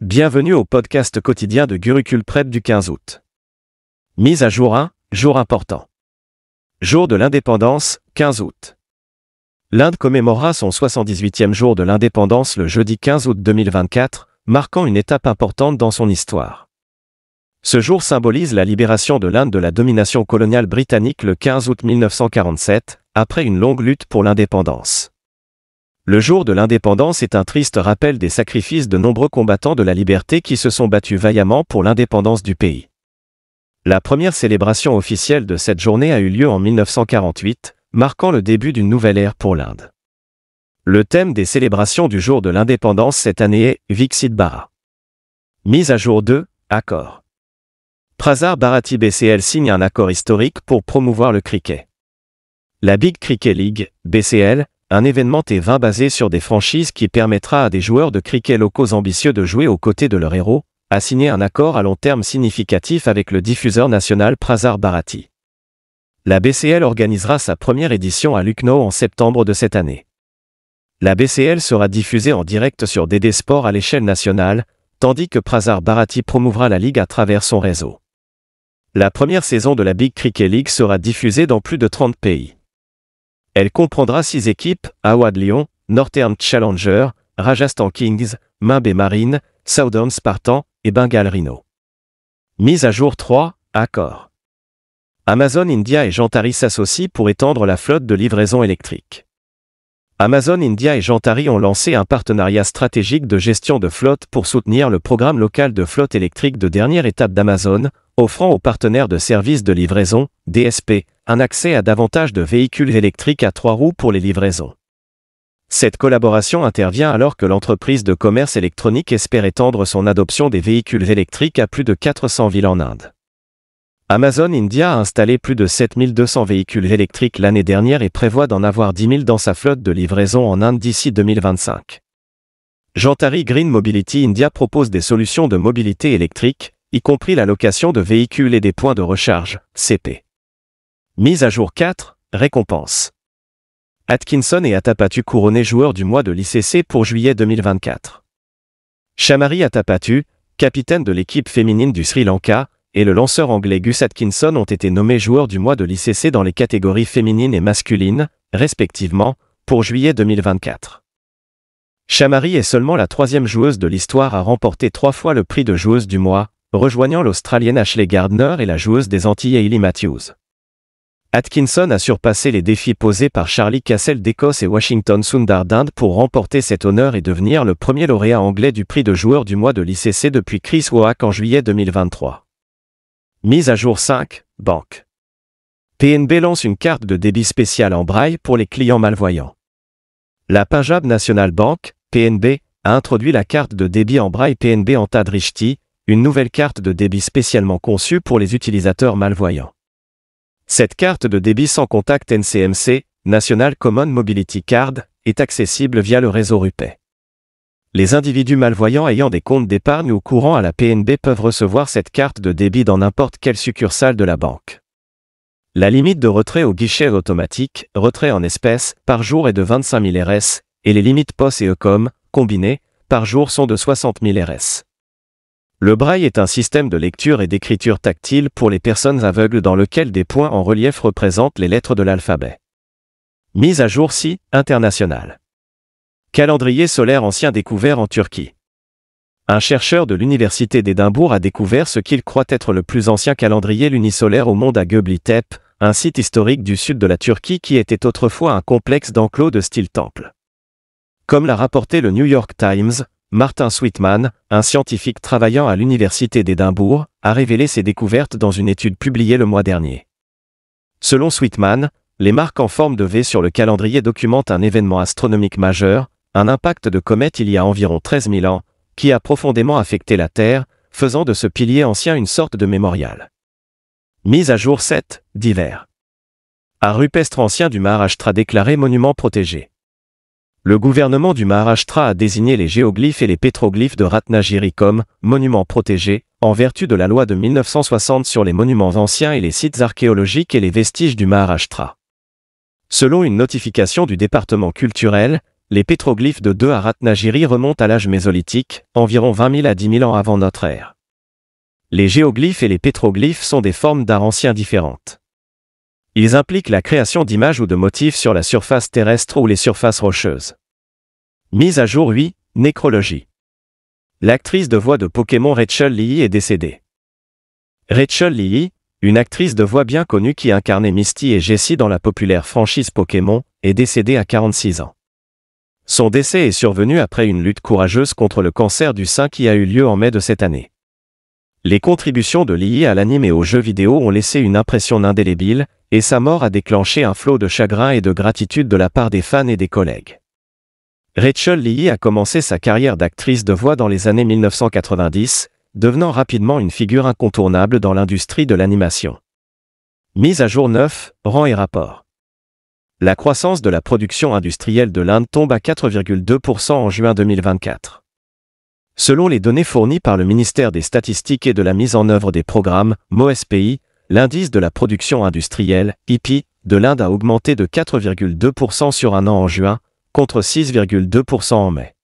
Bienvenue au podcast quotidien de Gurukul Prep du 15 août. Mise à jour 1, jour important. Jour de l'indépendance, 15 août. L'Inde commémorera son 78e jour de l'indépendance le jeudi 15 août 2024, marquant une étape importante dans son histoire. Ce jour symbolise la libération de l'Inde de la domination coloniale britannique le 15 août 1947, après une longue lutte pour l'indépendance. Le jour de l'indépendance est un triste rappel des sacrifices de nombreux combattants de la liberté qui se sont battus vaillamment pour l'indépendance du pays. La première célébration officielle de cette journée a eu lieu en 1948, marquant le début d'une nouvelle ère pour l'Inde. Le thème des célébrations du jour de l'indépendance cette année est Vixit Bara. Mise à jour 2, accord. Prazar Bharati BCL signe un accord historique pour promouvoir le cricket. La Big Cricket League, BCL, un événement T20 basé sur des franchises qui permettra à des joueurs de cricket locaux ambitieux de jouer aux côtés de leur héros, a signé un accord à long terme significatif avec le diffuseur national Prazar Bharati. La BCL organisera sa première édition à Lucknow en septembre de cette année. La BCL sera diffusée en direct sur DD Sport à l'échelle nationale, tandis que Prasar Bharati promouvera la ligue à travers son réseau. La première saison de la Big Cricket League sera diffusée dans plus de 30 pays. Elle comprendra six équipes, Awad Lyon, Northern Challenger, Rajasthan Kings, Mimbe Marine, Southern Spartan et Bengal Rhino. Mise à jour 3, accord. Amazon India et Gentari s'associent pour étendre la flotte de livraison électrique. Amazon India et Gentari ont lancé un partenariat stratégique de gestion de flotte pour soutenir le programme local de flotte électrique de dernière étape d'Amazon, offrant aux partenaires de services de livraison, DSP, un accès à davantage de véhicules électriques à trois roues pour les livraisons. Cette collaboration intervient alors que l'entreprise de commerce électronique espère étendre son adoption des véhicules électriques à plus de 400 villes en Inde. Amazon India a installé plus de 7200 véhicules électriques l'année dernière et prévoit d'en avoir 10 000 dans sa flotte de livraison en Inde d'ici 2025. Jantari Green Mobility India propose des solutions de mobilité électrique, y compris la location de véhicules et des points de recharge, CP. Mise à jour 4, récompense. Atkinson et Atapatu couronnés joueurs du mois de l'ICC pour juillet 2024. Shamari Atapatu, capitaine de l'équipe féminine du Sri Lanka, et le lanceur anglais Gus Atkinson ont été nommés joueurs du mois de l'ICC dans les catégories féminines et masculines, respectivement, pour juillet 2024. Shamari est seulement la troisième joueuse de l'histoire à remporter trois fois le prix de joueuse du mois, rejoignant l'Australienne Ashley Gardner et la joueuse des Antilles Hailey Matthews. Atkinson a surpassé les défis posés par Charlie Cassel d'Écosse et Washington Sundar d'Inde pour remporter cet honneur et devenir le premier lauréat anglais du prix de joueur du mois de l'ICC depuis Chris Woak en juillet 2023. Mise à jour 5, Banque. PNB lance une carte de débit spéciale en braille pour les clients malvoyants. La Punjab National Bank, PNB, a introduit la carte de débit en braille PNB en Tadrishti, une nouvelle carte de débit spécialement conçue pour les utilisateurs malvoyants. Cette carte de débit sans contact NCMC, National Common Mobility Card, est accessible via le réseau RUPAY. Les individus malvoyants ayant des comptes d'épargne ou courant à la PNB peuvent recevoir cette carte de débit dans n'importe quelle succursale de la banque. La limite de retrait au guichet automatique, retrait en espèces, par jour est de 25 000 RS, et les limites POS et ECOM, combinées, par jour sont de 60 000 RS. Le braille est un système de lecture et d'écriture tactile pour les personnes aveugles dans lequel des points en relief représentent les lettres de l'alphabet. Mise à jour si, international. Calendrier solaire ancien découvert en Turquie. Un chercheur de l'Université d'Édimbourg a découvert ce qu'il croit être le plus ancien calendrier lunisolaire au monde à Göblitep, un site historique du sud de la Turquie qui était autrefois un complexe d'enclos de style temple. Comme l'a rapporté le New York Times, Martin Sweetman, un scientifique travaillant à l'Université d'Édimbourg, a révélé ses découvertes dans une étude publiée le mois dernier. Selon Sweetman, les marques en forme de V sur le calendrier documentent un événement astronomique majeur, un impact de comète il y a environ 13 000 ans, qui a profondément affecté la Terre, faisant de ce pilier ancien une sorte de mémorial. Mise à jour 7, d'hiver. Un Rupestre ancien du Ashtra déclaré monument protégé. Le gouvernement du Maharashtra a désigné les géoglyphes et les pétroglyphes de Ratnagiri comme monuments protégés, en vertu de la loi de 1960 sur les monuments anciens et les sites archéologiques et les vestiges du Maharashtra. Selon une notification du département culturel, les pétroglyphes de deux à Ratnagiri remontent à l'âge mésolithique, environ 20 000 à 10 000 ans avant notre ère. Les géoglyphes et les pétroglyphes sont des formes d'art ancien différentes. Ils impliquent la création d'images ou de motifs sur la surface terrestre ou les surfaces rocheuses. Mise à jour 8, Nécrologie. L'actrice de voix de Pokémon Rachel Lee est décédée. Rachel Lee, une actrice de voix bien connue qui incarnait Misty et Jessie dans la populaire franchise Pokémon, est décédée à 46 ans. Son décès est survenu après une lutte courageuse contre le cancer du sein qui a eu lieu en mai de cette année. Les contributions de Lee à l'anime et aux jeux vidéo ont laissé une impression indélébile, et sa mort a déclenché un flot de chagrin et de gratitude de la part des fans et des collègues. Rachel Lee a commencé sa carrière d'actrice de voix dans les années 1990, devenant rapidement une figure incontournable dans l'industrie de l'animation. Mise à jour 9, rang et rapport. La croissance de la production industrielle de l'Inde tombe à 4,2% en juin 2024. Selon les données fournies par le ministère des Statistiques et de la mise en œuvre des programmes, MOSPI, l'indice de la production industrielle, IPI, de l'Inde a augmenté de 4,2% sur un an en juin, contre 6,2% en mai.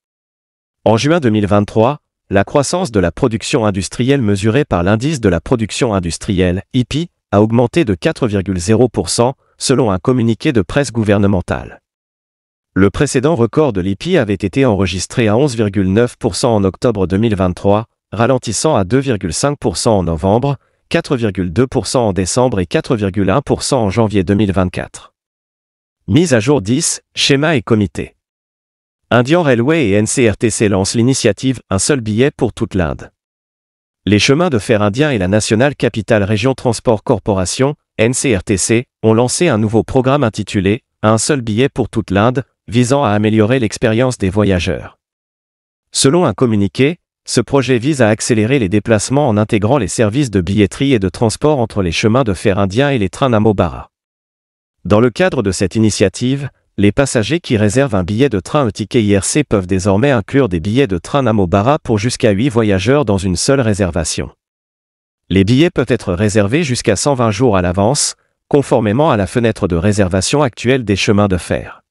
En juin 2023, la croissance de la production industrielle mesurée par l'indice de la production industrielle, IPI, a augmenté de 4,0% selon un communiqué de presse gouvernementale. Le précédent record de l'IPI avait été enregistré à 11,9% en octobre 2023, ralentissant à 2,5% en novembre, 4,2% en décembre et 4,1% en janvier 2024. Mise à jour 10, schéma et comité. Indian Railway et NCRTC lancent l'initiative Un seul billet pour toute l'Inde. Les chemins de fer indiens et la National Capital Région Transport Corporation, NCRTC, ont lancé un nouveau programme intitulé Un seul billet pour toute l'Inde, visant à améliorer l'expérience des voyageurs. Selon un communiqué, ce projet vise à accélérer les déplacements en intégrant les services de billetterie et de transport entre les chemins de fer indiens et les trains à dans le cadre de cette initiative, les passagers qui réservent un billet de train au ticket IRC peuvent désormais inclure des billets de train Namobara pour jusqu'à 8 voyageurs dans une seule réservation. Les billets peuvent être réservés jusqu'à 120 jours à l'avance, conformément à la fenêtre de réservation actuelle des chemins de fer.